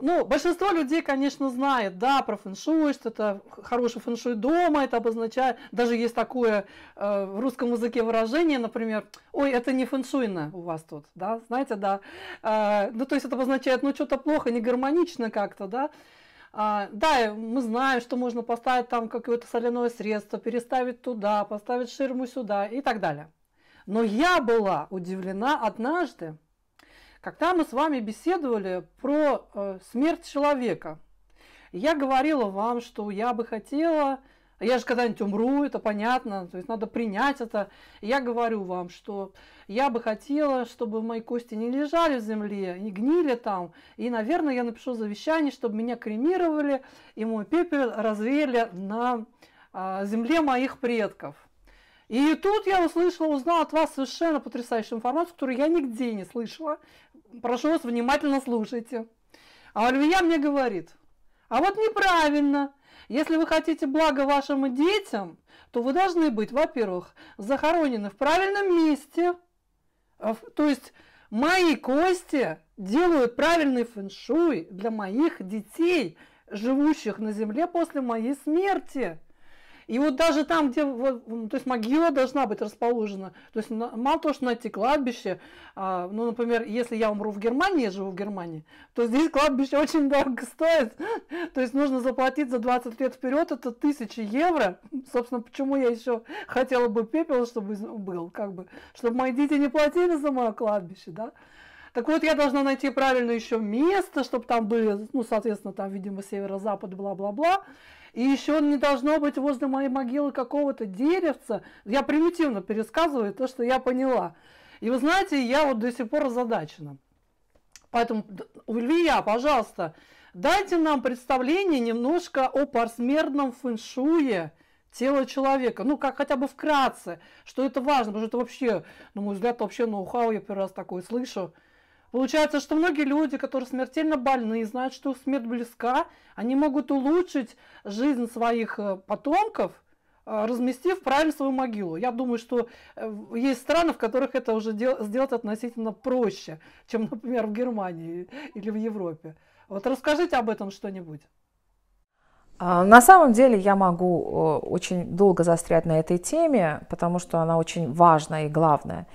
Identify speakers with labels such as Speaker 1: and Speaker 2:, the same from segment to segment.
Speaker 1: Ну, большинство людей, конечно, знает, да, про фэншуй, что это хороший фэншуй дома, это обозначает, даже есть такое э, в русском языке выражение, например, ой, это не фэншуйно у вас тут, да, знаете, да, э, ну, то есть это обозначает, ну, что-то плохо, не гармонично как-то, да, а, да, мы знаем, что можно поставить там какое-то соляное средство, переставить туда, поставить ширму сюда и так далее. Но я была удивлена однажды, когда мы с вами беседовали про э, смерть человека. Я говорила вам, что я бы хотела а я же когда-нибудь умру, это понятно, то есть надо принять это. я говорю вам, что я бы хотела, чтобы мои кости не лежали в земле, не гнили там. И, наверное, я напишу завещание, чтобы меня кремировали и мой пепел развели на а, земле моих предков. И тут я услышала, узнала от вас совершенно потрясающую информацию, которую я нигде не слышала. Прошу вас, внимательно слушайте. А Ольвия мне говорит, а вот неправильно – если вы хотите блага вашим детям, то вы должны быть, во-первых, захоронены в правильном месте, а то есть мои кости делают правильный фэншуй для моих детей, живущих на земле после моей смерти. И вот даже там, где вот, ну, то есть могила должна быть расположена, то есть мало того, что найти кладбище, а, ну, например, если я умру в Германии, я живу в Германии, то здесь кладбище очень дорого стоит, то есть нужно заплатить за 20 лет вперед, это тысячи евро, собственно, почему я еще хотела бы пепел, чтобы был, как бы, чтобы мои дети не платили за мое кладбище, да, так вот, я должна найти правильное еще место, чтобы там были, ну, соответственно, там, видимо, северо-запад, бла-бла-бла. И еще не должно быть возле моей могилы какого-то деревца. Я примитивно пересказываю то, что я поняла. И вы знаете, я вот до сих пор озадачена. Поэтому, Ульвия, пожалуйста, дайте нам представление немножко о парсмерном фэншуе тела человека. Ну, как хотя бы вкратце, что это важно, потому что это вообще, на мой взгляд, вообще ноу-хау, я первый раз такое слышу. Получается, что многие люди, которые смертельно больны, и знают, что смерть близка, они могут улучшить жизнь своих э, потомков, э, разместив правильно свою могилу. Я думаю, что э, есть страны, в которых это уже сделать относительно проще, чем, например, в Германии или в Европе. Вот расскажите об этом что-нибудь.
Speaker 2: А, на самом деле я могу очень долго застрять на этой теме, потому что она очень важная и главная.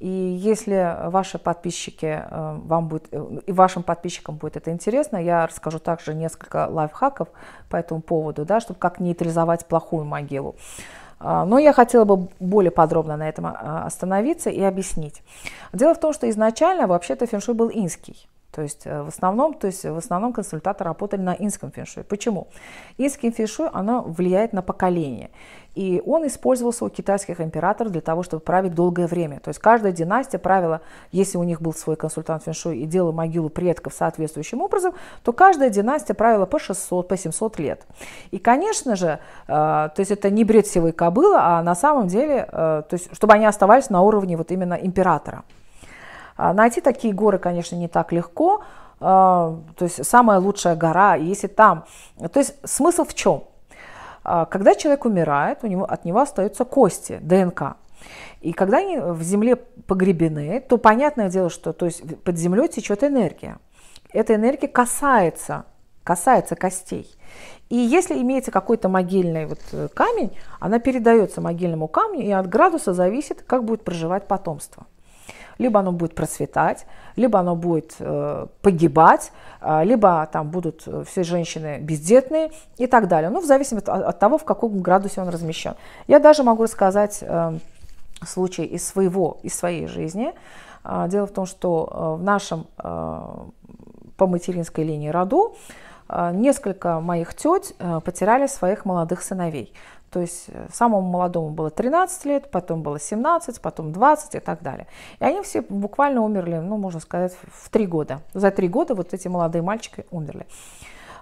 Speaker 2: И если ваши подписчики э, вам будет, э, и вашим подписчикам будет это интересно, я расскажу также несколько лайфхаков по этому поводу, да, чтобы как нейтрализовать плохую могилу. А, но я хотела бы более подробно на этом а, остановиться и объяснить. Дело в том, что изначально вообще-то феншуй был инский. То есть э, в основном, то есть в основном консультаты работали на инском феншуй. Почему? Инским феншуй, оно влияет на поколение. И он использовался у китайских императоров для того, чтобы править долгое время. То есть каждая династия правила, если у них был свой консультант феншуй и делал могилу предков соответствующим образом, то каждая династия правила по 600, по 700 лет. И, конечно же, э, то есть это не бред сивой кобыла, а на самом деле, э, то есть чтобы они оставались на уровне вот именно императора. А найти такие горы, конечно, не так легко, а, то есть самая лучшая гора, если там... То есть смысл в чем? А, когда человек умирает, у него, от него остаются кости, ДНК. И когда они в земле погребены, то понятное дело, что то есть под землей течет энергия. Эта энергия касается, касается костей. И если имеется какой-то могильный вот э, камень, она передается могильному камню, и от градуса зависит, как будет проживать потомство либо оно будет процветать, либо оно будет э, погибать, э, либо там будут э, все женщины бездетные и так далее. Ну, в зависимости от, от того, в каком градусе он размещен. Я даже могу рассказать э, случай из своего, из своей жизни. Э, дело в том, что э, в нашем э, по материнской линии роду э, несколько моих теть потеряли своих молодых сыновей. То есть э, самому молодому было 13 лет, потом было 17, потом 20 и так далее. И они все буквально умерли, ну, можно сказать, в три года. За три года вот эти молодые мальчики умерли.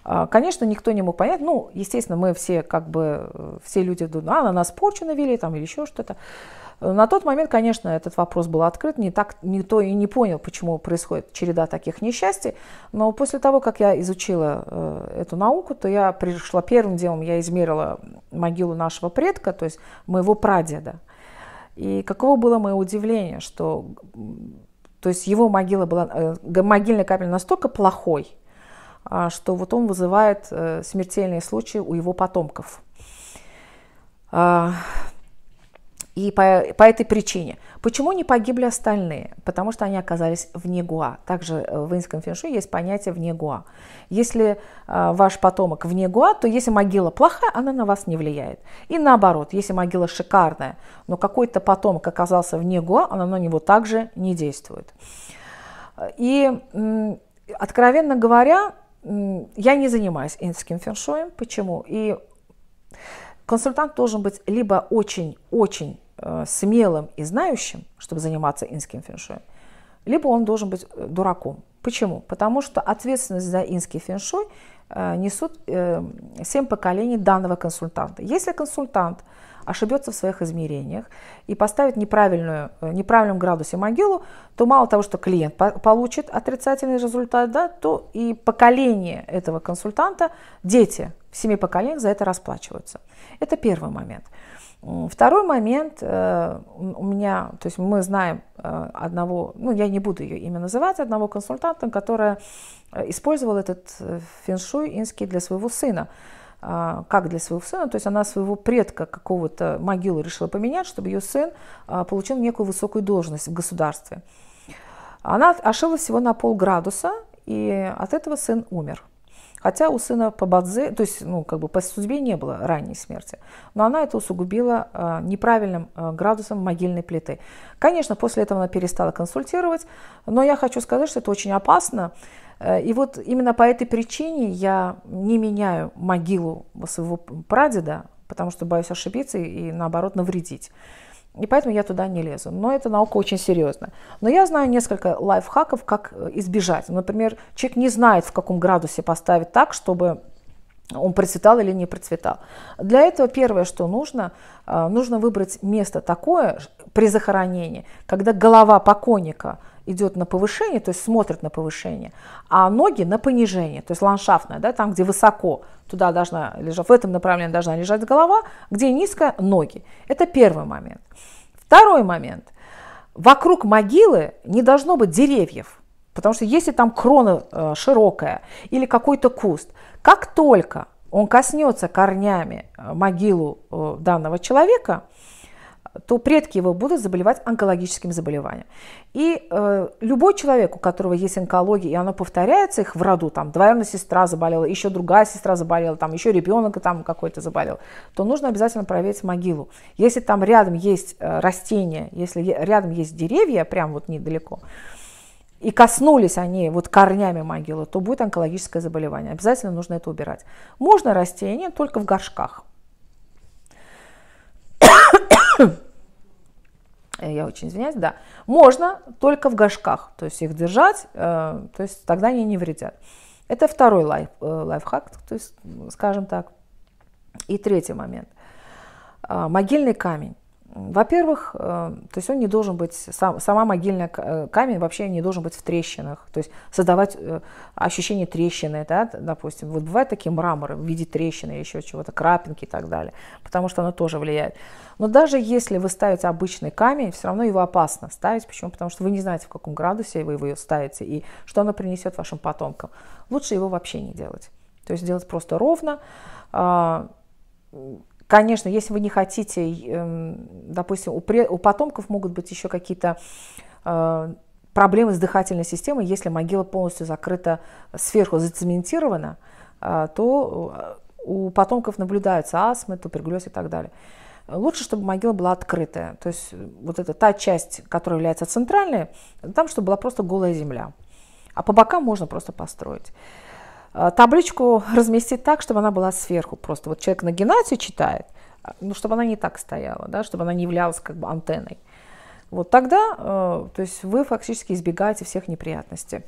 Speaker 2: А, конечно, никто не мог понять. Ну, естественно, мы все как бы, э, все люди думают, а, на нас порчу навели там или еще что-то. На тот момент, конечно, этот вопрос был открыт, не так, никто и не понял, почему происходит череда таких несчастий, но после того, как я изучила э, эту науку, то я пришла первым делом, я измерила могилу нашего предка, то есть моего прадеда. И каково было мое удивление, что то есть его могила была, э, могильный капель настолько плохой, а, что вот он вызывает э, смертельные случаи у его потомков. А, и по, по этой причине. Почему не погибли остальные? Потому что они оказались вне Гуа. Также э, в инском фэншуй есть понятие вне Гуа. Если э, ваш потомок вне Гуа, то если могила плохая, она на вас не влияет. И наоборот, если могила шикарная, но какой-то потомок оказался вне Гуа, она на него также не действует. И, э, откровенно говоря, э, я не занимаюсь инским феншуем. Почему? И консультант должен быть либо очень-очень Э, смелым и знающим, чтобы заниматься инским фэншуем, либо он должен быть э, дураком. Почему? Потому что ответственность за инский фэншуй э, несут семь поколений данного консультанта. Если консультант ошибется в своих измерениях и поставит неправильную, неправильном градусе могилу, то мало того, что клиент получит отрицательный результат, да, то и поколение этого консультанта, дети в семи поколениях за это расплачиваются. Это первый момент. Второй момент э, у меня, то есть мы знаем э, одного, ну я не буду ее имя называть, одного консультанта, которая э, использовала этот феншуй инский для своего сына. А, как для своего сына, то есть она своего предка какого-то могилу решила поменять, чтобы ее сын а, получил некую высокую должность в государстве. Она ошиблась всего на полградуса, и от этого сын умер. Хотя у сына по Бадзе, то есть, ну, как бы по судьбе не было ранней смерти, но она это усугубила э, неправильным э, градусом могильной плиты. Конечно, после этого она перестала консультировать, но я хочу сказать, что это очень опасно. Э, и вот именно по этой причине я не меняю могилу своего прадеда, потому что боюсь ошибиться и, наоборот, навредить. И поэтому я туда не лезу. Но эта наука очень серьезная. Но я знаю несколько лайфхаков, как э, избежать. Например, человек не знает, в каком градусе поставить так, чтобы он процветал или не процветал. Для этого первое, что нужно, э, нужно выбрать место такое при захоронении, когда голова покойника – идет на повышение, то есть смотрит на повышение, а ноги на понижение, то есть ландшафтное, да, там, где высоко, туда должна лежать, в этом направлении должна лежать голова, где низко ноги. Это первый момент. Второй момент. Вокруг могилы не должно быть деревьев, потому что если там крона э, широкая или какой-то куст, как только он коснется корнями э, могилу э, данного человека – то предки его будут заболевать онкологическим заболеванием. И э, любой человек, у которого есть онкология, и она повторяется их в роду, там двоюродная сестра заболела, еще другая сестра заболела, там еще ребенок там какой-то заболел, то нужно обязательно проверить могилу. Если там рядом есть э, растения, если рядом есть деревья, прям вот недалеко, и коснулись они вот корнями могилы, то будет онкологическое заболевание. Обязательно нужно это убирать. Можно растения только в горшках. Э, я очень извиняюсь, да, можно только в горшках, то есть их держать, э, то есть тогда они не вредят. Это второй лайф, э, лайфхак, то есть, скажем так. И третий момент. А, могильный камень. Во-первых, э, то есть он не должен быть, сама могильная э, камень вообще не должен быть в трещинах, то есть создавать э, ощущение трещины, да, допустим. Вот бывают такие мраморы в виде трещины еще чего-то, крапинки и так далее, потому что оно тоже влияет. Но даже если вы ставите обычный камень, все равно его опасно ставить. Почему? Потому что вы не знаете, в каком градусе вы его ставите и что оно принесет вашим потомкам. Лучше его вообще не делать. То есть делать просто ровно, а, Конечно, если вы не хотите, эм, допустим, у, пред, у потомков могут быть еще какие-то э, проблемы с дыхательной системой, если могила полностью закрыта сверху, зацементирована, э, то э, у потомков наблюдаются астмы, туберкулез и так далее. Лучше, чтобы могила была открытая. То есть вот эта та часть, которая является центральной, там, чтобы была просто голая земля. А по бокам можно просто построить. Э, табличку разместить так, чтобы она была сверху просто. Вот человек на Геннадию читает, а, ну, чтобы она не так стояла, да, чтобы она не являлась как бы антенной. Вот тогда, э, то есть вы фактически избегаете всех неприятностей.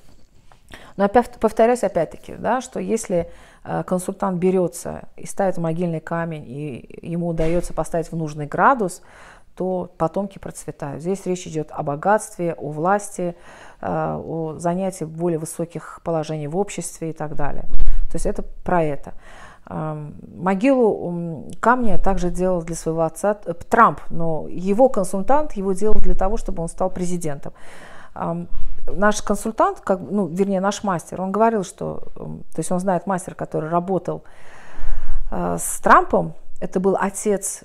Speaker 2: Но опять, повторяюсь опять-таки, да, что если э, консультант берется и ставит могильный камень, и ему удается поставить в нужный градус, то потомки процветают. Здесь речь идет о богатстве, о власти, э, о занятии более высоких положений в обществе и так далее. То есть это про это. Эм, могилу камня также делал для своего отца э, Трамп, но его консультант его делал для того, чтобы он стал президентом. Эм, наш консультант, как, ну, вернее, наш мастер, он говорил, что, то есть он знает мастера, который работал э, с Трампом, это был отец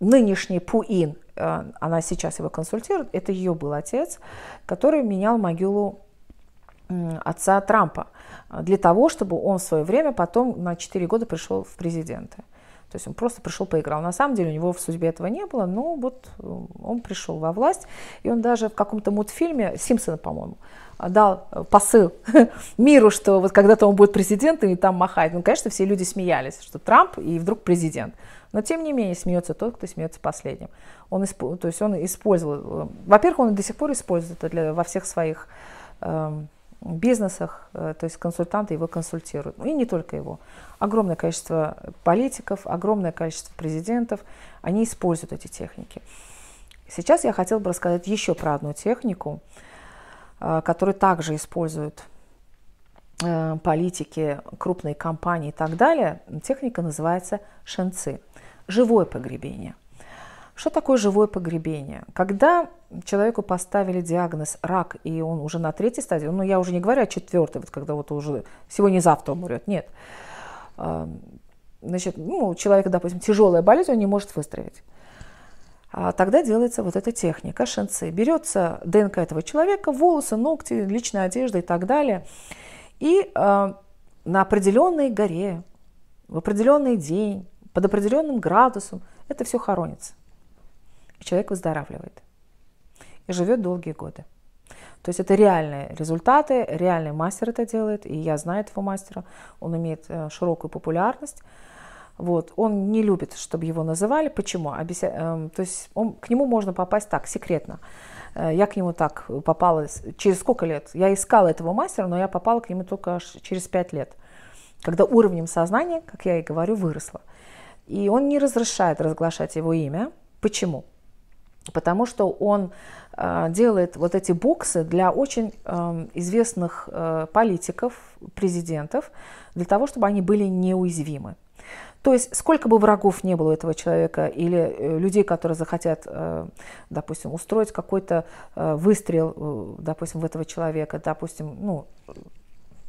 Speaker 2: нынешний Пуин, э, она сейчас его консультирует, это ее был отец, который менял могилу отца Трампа э, для того, чтобы он в свое время потом на 4 года пришел в президенты. То есть он просто пришел, поиграл. На самом деле у него в судьбе этого не было, но вот э, он пришел во власть, и он даже в каком-то мультфильме, Симпсона, по-моему, дал посыл миру, что вот когда-то он будет президентом и там махает. Ну, конечно, все люди смеялись, что Трамп и вдруг президент. Но тем не менее смеется тот, кто смеется последним. Он, исп... то есть он использовал, э, во-первых, он до сих пор использует это для... во всех своих э, бизнесах, э, то есть консультанты его консультируют. Ну, и не только его. Огромное количество политиков, огромное количество президентов, они используют эти техники. Сейчас я хотела бы рассказать еще про одну технику, э, которую также используют э, политики, крупные компании и так далее, техника называется шенцы живое погребение. Что такое живое погребение? Когда человеку поставили диагноз рак, и он уже на третьей стадии, ну я уже не говорю о четвертой, вот когда вот уже сегодня-завтра умрет, нет. А, значит, ну, у человека, допустим, тяжелая болезнь, он не может выздороветь. А тогда делается вот эта техника шинцы. Берется ДНК этого человека, волосы, ногти, личная одежда и так далее. И э, на определенной горе, в определенный день, под определенным градусом это все хоронится. И человек выздоравливает. И живет долгие годы. То есть это реальные результаты, реальный мастер это делает, и я знаю этого мастера, он имеет э, широкую популярность. Вот. Он не любит, чтобы его называли. Почему? Обеся... Эм, то есть он... к нему можно попасть так, секретно. Э, я к нему так попала через сколько лет? Я искала этого мастера, но я попала к нему только через пять лет, когда уровнем сознания, как я и говорю, выросло. И он не разрешает разглашать его имя. Почему? Потому что он э, делает вот эти боксы для очень э, известных э, политиков, президентов, для того, чтобы они были неуязвимы. То есть сколько бы врагов не было у этого человека или людей, которые захотят, допустим, устроить какой-то выстрел, допустим, в этого человека, допустим, ну,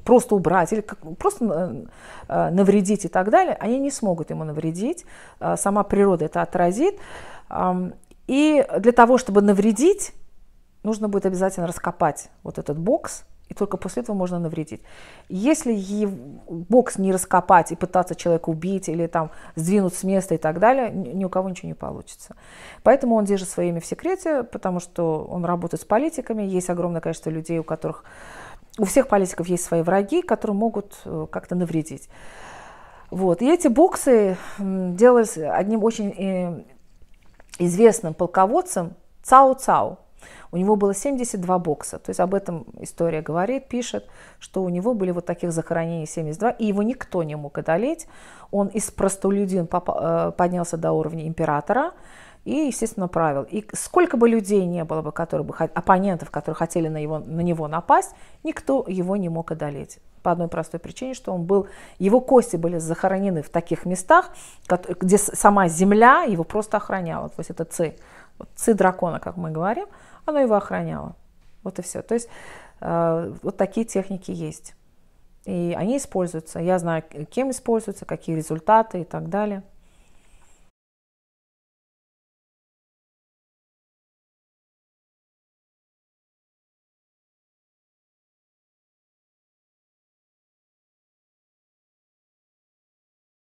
Speaker 2: просто убрать или просто э, э, навредить и так далее, они не смогут ему навредить, э, сама природа это отразит. И для того, чтобы навредить, нужно будет обязательно раскопать вот этот бокс, и только после этого можно навредить. Если бокс не раскопать и пытаться человека убить или там сдвинуть с места и так далее, ни у кого ничего не получится. Поэтому он держит свое имя в секрете, потому что он работает с политиками, есть огромное количество людей, у которых у всех политиков есть свои враги, которые могут э, как-то навредить. Вот. И эти боксы делались одним очень э, известным полководцем Цао Цао. У него было 72 бокса. То есть об этом история говорит, пишет, что у него были вот таких захоронений 72, и его никто не мог одолеть. Он из простолюдин э, поднялся до уровня императора и, естественно, правил. И сколько бы людей не было бы, которые бы, оппонентов, которые хотели на, его, на него напасть, никто его не мог одолеть. По одной простой причине, что он был, его кости были захоронены в таких местах, где сама земля его просто охраняла. То есть это ци, ци дракона, как мы говорим, она его охраняла. Вот и все. То есть э, вот такие техники есть. И они используются. Я знаю, кем используются, какие
Speaker 1: результаты и так далее.